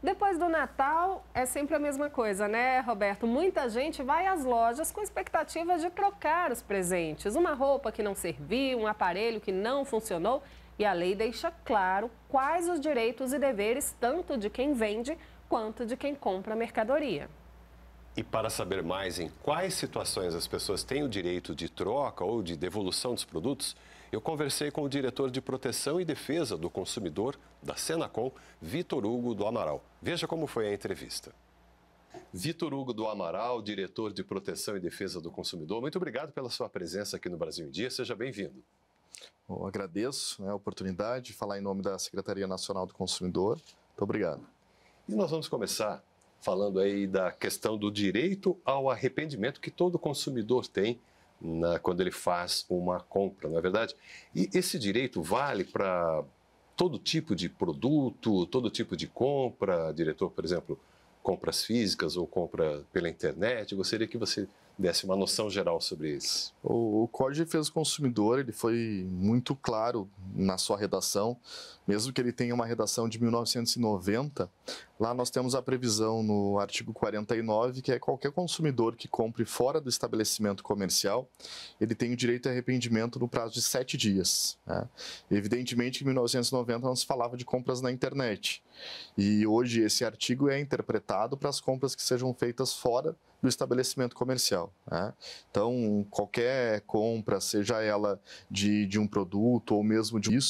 Depois do Natal é sempre a mesma coisa, né, Roberto? Muita gente vai às lojas com expectativa de trocar os presentes. Uma roupa que não serviu, um aparelho que não funcionou. E a lei deixa claro quais os direitos e deveres tanto de quem vende quanto de quem compra a mercadoria. E para saber mais em quais situações as pessoas têm o direito de troca ou de devolução dos produtos, eu conversei com o diretor de Proteção e Defesa do Consumidor da Senacom, Vitor Hugo do Amaral. Veja como foi a entrevista. Vitor Hugo do Amaral, diretor de Proteção e Defesa do Consumidor, muito obrigado pela sua presença aqui no Brasil em Dia. Seja bem-vindo. Eu agradeço né, a oportunidade de falar em nome da Secretaria Nacional do Consumidor. Muito obrigado. E nós vamos começar falando aí da questão do direito ao arrependimento que todo consumidor tem na, quando ele faz uma compra, não é verdade? E esse direito vale para todo tipo de produto, todo tipo de compra, diretor, por exemplo, compras físicas ou compra pela internet. Eu gostaria que você desse uma noção geral sobre isso. O, o Código de Defesa do Consumidor ele foi muito claro na sua redação, mesmo que ele tenha uma redação de 1990. Lá nós temos a previsão no artigo 49 que é qualquer consumidor que compre fora do estabelecimento comercial, ele tem o direito a arrependimento no prazo de sete dias. Né? Evidentemente, em 1990 não se falava de compras na internet e hoje esse artigo é interpretado para as compras que sejam feitas fora do estabelecimento comercial digital. Né? Então, qualquer compra, seja ela de, de um produto ou mesmo de isso,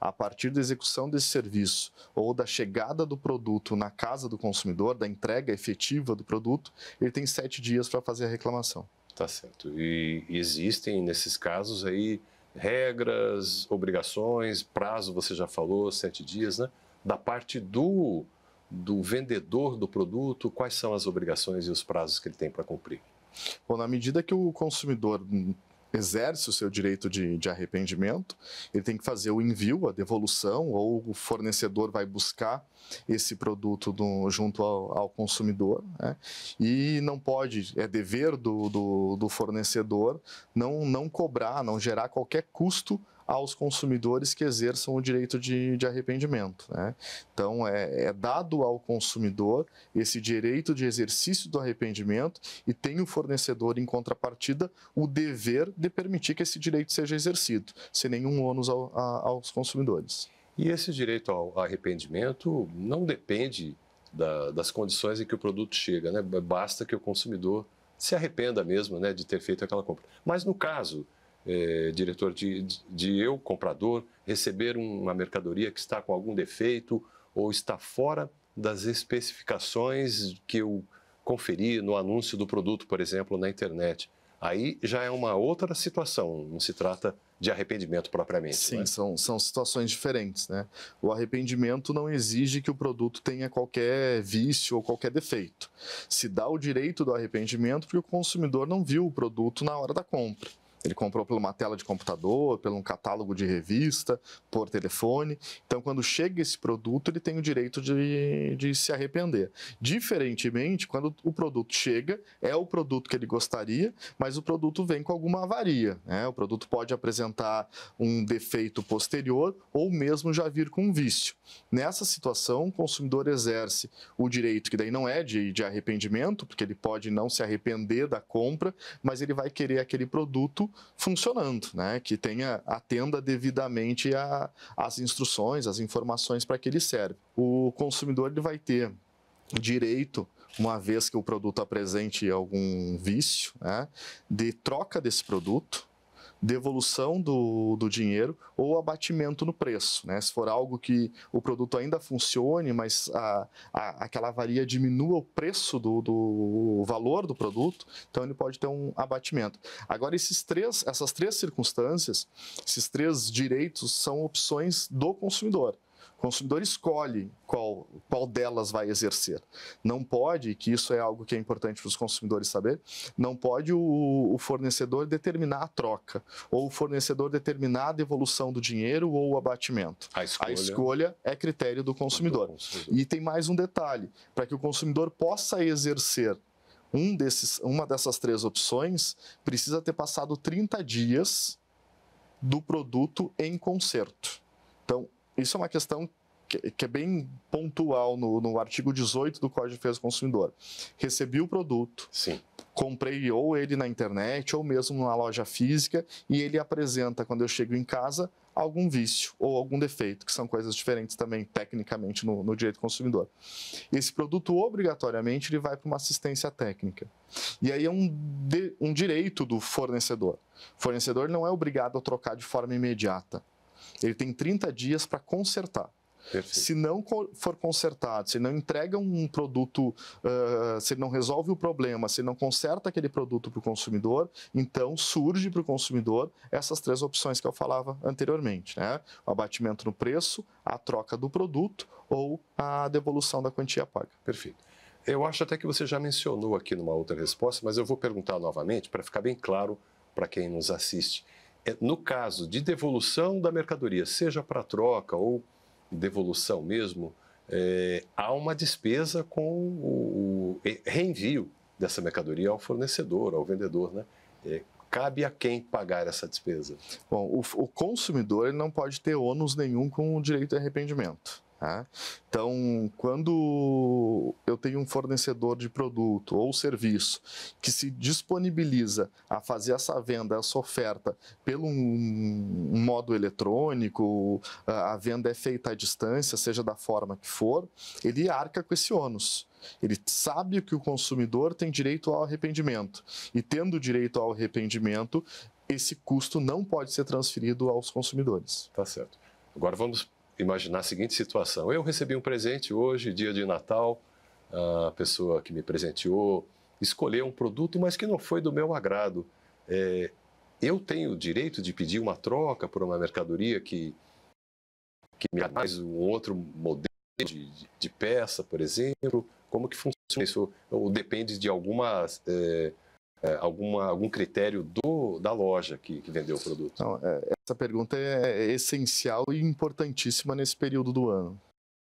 a partir da execução desse serviço ou da chegada do produto na casa do consumidor, da entrega efetiva do produto, ele tem sete dias para fazer a reclamação. Tá certo. E existem, nesses casos aí, regras, obrigações, prazo, você já falou, sete dias, né? Da parte do, do vendedor do produto, quais são as obrigações e os prazos que ele tem para cumprir? Bom, na medida que o consumidor exerce o seu direito de, de, arrependimento, ele tem que fazer o envio, a devolução, ou o fornecedor vai buscar esse produto do, junto ao, ao consumidor. Né? E não pode, é dever do, do, do fornecedor não, não cobrar, não gerar qualquer custo aos consumidores que exerçam o direito de, de arrependimento. Né? Então, é, é, dado ao consumidor esse direito de exercício do arrependimento e tem o fornecedor, em contrapartida, o dever de permitir que esse direito seja exercido, sem nenhum ônus ao, a, aos consumidores. E esse direito ao arrependimento não depende da, das condições em que o produto chega, né? basta que o consumidor se arrependa mesmo né, de ter feito aquela compra. Mas no caso é, diretor, de, de eu, comprador, receber uma mercadoria que está com algum defeito ou está fora das especificações que eu conferi no anúncio do produto, por exemplo, na internet. Aí já é uma outra situação, não se trata de arrependimento propriamente. Sim, né? são, são situações diferentes, né? O arrependimento não exige que o produto tenha qualquer vício ou qualquer defeito. Se dá o direito do arrependimento porque o consumidor não viu o produto na hora da compra. Ele comprou por uma tela de computador, por um catálogo de revista, por telefone. Então, quando chega esse produto, ele tem o direito de, de se arrepender. Diferentemente, quando o produto chega, é o produto que ele gostaria, mas o produto vem com alguma avaria. Né? O produto pode apresentar um defeito posterior ou mesmo já vir com um vício. Nessa situação, o consumidor exerce o direito, que daí não é de, de arrependimento, porque ele pode não se arrepender da compra, mas ele vai querer aquele produto funcionando, né? que tenha, atenda devidamente às instruções, às informações para que ele serve. O consumidor ele vai ter direito uma vez que o produto apresente algum vício, né, de troca desse produto, devolução do, do dinheiro ou abatimento no preço. Né? Se for algo que o produto ainda funcione, mas a, a, aquela avaria diminua o preço do, do valor do produto, então ele pode ter um abatimento. Agora, esses três, essas três circunstâncias, esses três direitos são opções do consumidor. O consumidor escolhe qual, qual delas vai exercer. Não pode, que isso é algo que é importante para os consumidores saber, não pode o, o fornecedor determinar a troca, ou o fornecedor determinar a devolução do dinheiro ou o abatimento. A escolha, a escolha é critério do consumidor. do consumidor. E tem mais um detalhe: para que o consumidor possa exercer um desses, uma dessas três opções, precisa ter passado 30 dias do produto em conserto. Então, isso é uma questão que, é bem pontual no, no, artigo 18 do Código de Defesa do Consumidor. Recebi o produto, Sim. comprei ou ele na internet ou mesmo numa loja física e ele apresenta, quando eu chego em casa, algum vício ou algum defeito, que são coisas diferentes também tecnicamente no, no direito do consumidor. Esse produto, obrigatoriamente, ele vai para uma assistência técnica. E aí é um, de, um direito do fornecedor. O fornecedor não é obrigado a trocar de forma imediata ele tem 30 dias para consertar. Perfeito. Se não for consertado, se não entrega um produto, uh, se não resolve o problema, se não conserta aquele produto para o consumidor, então surge para o consumidor essas três opções que eu falava anteriormente: né? o abatimento no preço, a troca do produto ou a devolução da quantia paga. Perfeito. Eu acho até que você já mencionou aqui numa outra resposta, mas eu vou perguntar novamente para ficar bem claro para quem nos assiste. É, no caso de devolução da mercadoria, seja para troca ou devolução mesmo, é, há uma despesa com o, o, reenvio dessa mercadoria ao fornecedor, ao vendedor, né? É, cabe a quem pagar essa despesa? Bom, o, o consumidor não pode ter ônus nenhum com o direito de arrependimento. Tá? Então, quando eu tenho um fornecedor de produto ou serviço que se disponibiliza a fazer essa venda, essa oferta pelo um modo eletrônico, a venda é feita à distância, seja da forma que for, ele arca com esse ônus. Ele sabe que o consumidor tem direito ao arrependimento. E tendo direito ao arrependimento, esse custo não pode ser transferido aos consumidores. Tá certo. Agora vamos imaginar a seguinte situação: eu recebi um presente hoje, dia de Natal, a pessoa que me presenteou escolheu um produto, mas que não foi do meu agrado. É, eu tenho o direito de pedir uma troca por uma mercadoria que, que me mais um outro modelo de, de, peça, por exemplo? Como que funciona isso? Ou depende de algumas é, é, alguma, algum critério do, da loja que, que vendeu o produto? Não, é, essa pergunta é, é essencial e importantíssima nesse período do ano.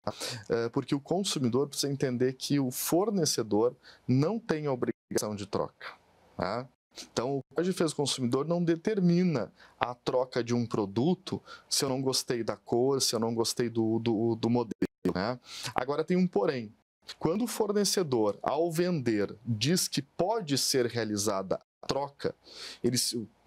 Tá? É, porque o consumidor precisa entender que o fornecedor não tem a obrigação de troca. Tá? Então, o que de Defesa do Consumidor não determina a troca de um produto se eu não gostei da cor, se eu não gostei do, do, do modelo. Né? Agora, tem um porém. Quando o fornecedor, ao vender, diz que pode ser realizada a troca, ele,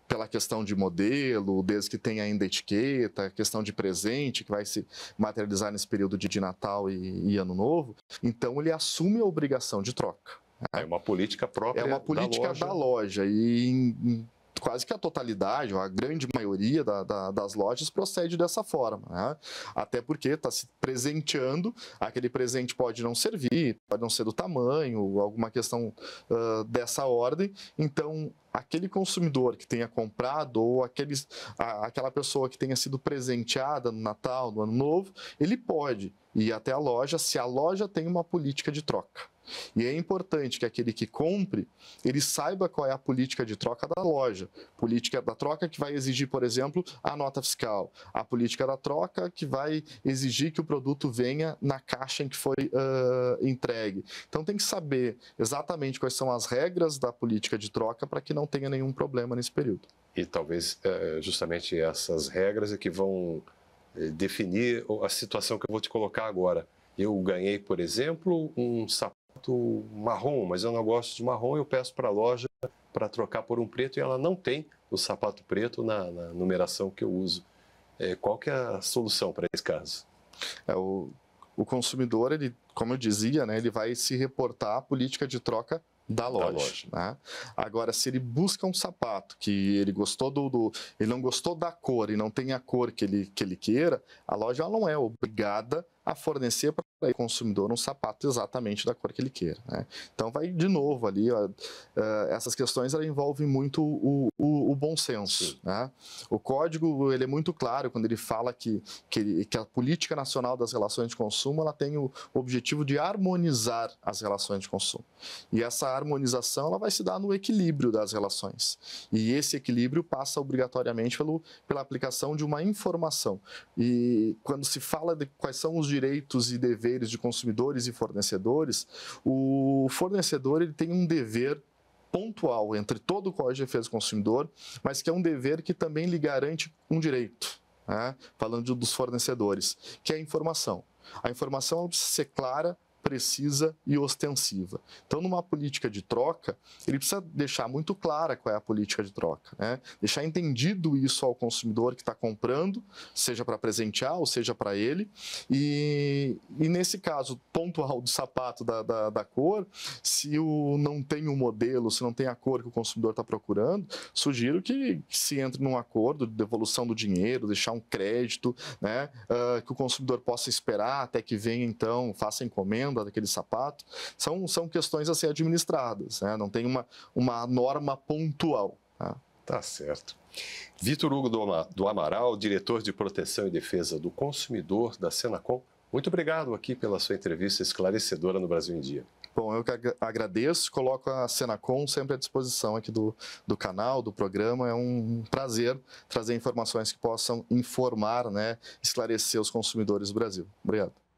pela questão de modelo, desde que tenha ainda etiqueta, questão de presente, que vai se materializar nesse período de, Natal e, e Ano Novo, então ele assume a obrigação de troca. É uma política própria. É uma política da loja, da loja e quase que a totalidade, a grande maioria da, da, das lojas procede dessa forma. Né? Até porque está se presenteando, aquele presente pode não servir, pode não ser do tamanho, alguma questão uh, dessa ordem. Então, aquele consumidor que tenha comprado ou aquele, a, aquela pessoa que tenha sido presenteada no Natal, no Ano Novo, ele pode ir até a loja se a loja tem uma política de troca. E é importante que aquele que compre, ele saiba qual é a política de troca da loja, política da troca que vai exigir, por exemplo, a nota fiscal, a política da troca que vai exigir que o produto venha na caixa em que foi uh, entregue. Então tem que saber exatamente quais são as regras da política de troca para que não tenha nenhum problema nesse período. E talvez justamente essas regras é que vão eh, definir a situação que eu vou te colocar agora. Eu ganhei, por exemplo, um sapato sapato marrom, mas eu não gosto de marrom, eu peço para a loja para trocar por um preto e ela não tem o sapato preto na, na numeração que eu uso. É, qual que é a solução para esse caso? É, o, o consumidor, ele, como eu dizia, né, ele vai se reportar à política de troca da loja. Da loja. Né? Agora, se ele busca um sapato que ele gostou do, do, ele não gostou da cor e não tem a cor que ele, que ele queira, a loja não é obrigada a fornecer para o consumidor um sapato exatamente da cor que ele queira. Né? Então vai de novo ali, ó, uh, essas questões envolvem muito o, o, o bom senso. Né? O código ele é muito claro quando ele fala que, que, que, a política nacional das relações de consumo ela tem o objetivo de harmonizar as relações de consumo. E essa harmonização ela vai se dar no equilíbrio das relações. E esse equilíbrio passa obrigatoriamente pelo, pela aplicação de uma informação. E quando se fala de quais são os direitos e deveres de consumidores e fornecedores, o fornecedor ele tem um dever pontual entre todo o Código de Defesa do Consumidor, mas que é um dever que também lhe garante um direito, né? falando dos fornecedores, que é a informação. A informação precisa ser clara, precisa e ostensiva. Então, numa política de troca, ele precisa deixar muito clara qual é a política de troca, né? deixar entendido isso ao consumidor que está comprando, seja para presentear ou seja para ele. E, e, nesse caso pontual do sapato da, da, da cor, se o não tem o um modelo, se não tem a cor que o consumidor está procurando, sugiro que, que, se entre num acordo de devolução do dinheiro, deixar um crédito, né? Uh, que o consumidor possa esperar até que venha então, faça encomenda venda daquele sapato. São, são questões a ser administradas, né? não tem uma, uma norma pontual. Tá, tá certo. Vitor Hugo do Amaral, diretor de Proteção e Defesa do Consumidor da Senacom, muito obrigado aqui pela sua entrevista esclarecedora no Brasil em Dia. Bom, eu que agradeço, coloco a Senacom sempre à disposição aqui do, do canal, do programa. É um prazer trazer informações que possam informar, né, esclarecer os consumidores do Brasil. Obrigado.